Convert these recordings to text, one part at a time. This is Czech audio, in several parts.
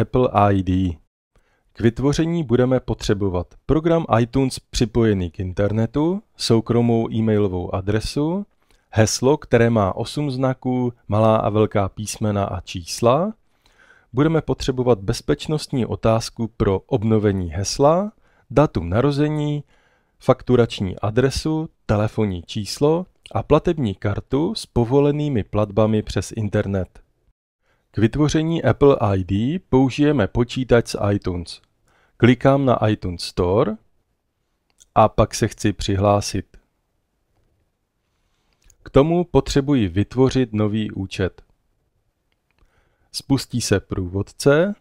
Apple ID. K vytvoření budeme potřebovat program iTunes připojený k internetu, soukromou e-mailovou adresu, heslo, které má 8 znaků, malá a velká písmena a čísla. Budeme potřebovat bezpečnostní otázku pro obnovení hesla, datum narození, fakturační adresu, telefonní číslo a platební kartu s povolenými platbami přes internet. K vytvoření Apple ID použijeme počítač z iTunes. Klikám na iTunes Store a pak se chci přihlásit. K tomu potřebuji vytvořit nový účet. Spustí se průvodce,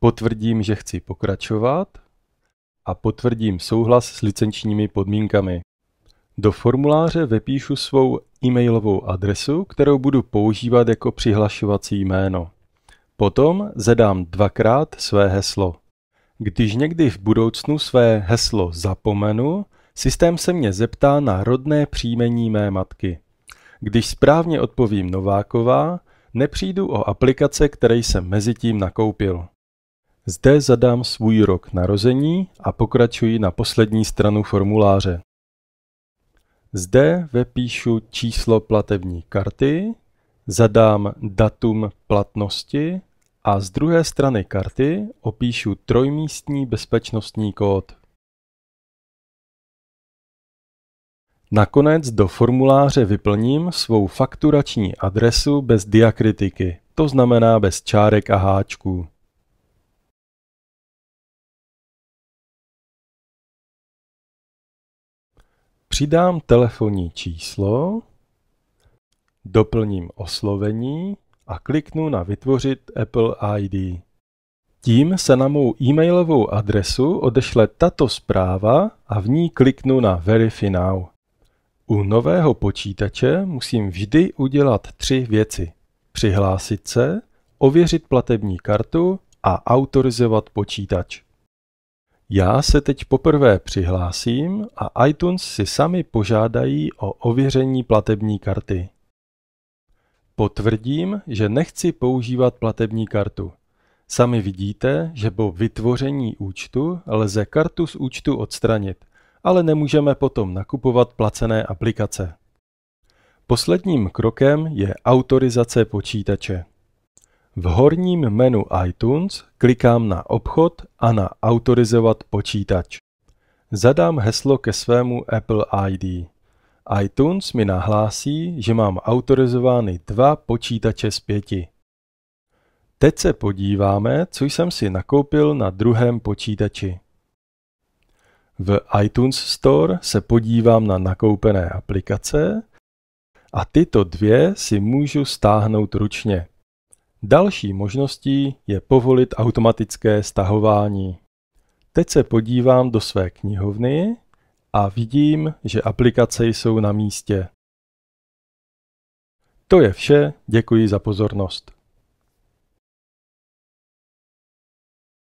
potvrdím, že chci pokračovat a potvrdím souhlas s licenčními podmínkami. Do formuláře vypíšu svou e-mailovou adresu, kterou budu používat jako přihlašovací jméno. Potom zadám dvakrát své heslo. Když někdy v budoucnu své heslo zapomenu, systém se mě zeptá na rodné příjmení mé matky. Když správně odpovím Nováková, nepřijdu o aplikace, které jsem mezi tím nakoupil. Zde zadám svůj rok narození a pokračuji na poslední stranu formuláře. Zde vepíšu číslo platební karty, zadám datum platnosti a z druhé strany karty opíšu trojmístní bezpečnostní kód. Nakonec do formuláře vyplním svou fakturační adresu bez diakritiky, to znamená bez čárek a háčků. přidám telefonní číslo, doplním oslovení a kliknu na Vytvořit Apple ID. Tím se na mou e-mailovou adresu odešle tato zpráva a v ní kliknu na Verify Now. U nového počítače musím vždy udělat tři věci. Přihlásit se, ověřit platební kartu a autorizovat počítač. Já se teď poprvé přihlásím a iTunes si sami požádají o ověření platební karty. Potvrdím, že nechci používat platební kartu. Sami vidíte, že po vytvoření účtu lze kartu z účtu odstranit, ale nemůžeme potom nakupovat placené aplikace. Posledním krokem je autorizace počítače. V horním menu iTunes klikám na obchod a na Autorizovat počítač. Zadám heslo ke svému Apple ID. iTunes mi nahlásí, že mám autorizovány dva počítače z pěti. Teď se podíváme, co jsem si nakoupil na druhém počítači. V iTunes Store se podívám na nakoupené aplikace a tyto dvě si můžu stáhnout ručně. Další možností je povolit automatické stahování. Teď se podívám do své knihovny a vidím, že aplikace jsou na místě. To je vše, děkuji za pozornost.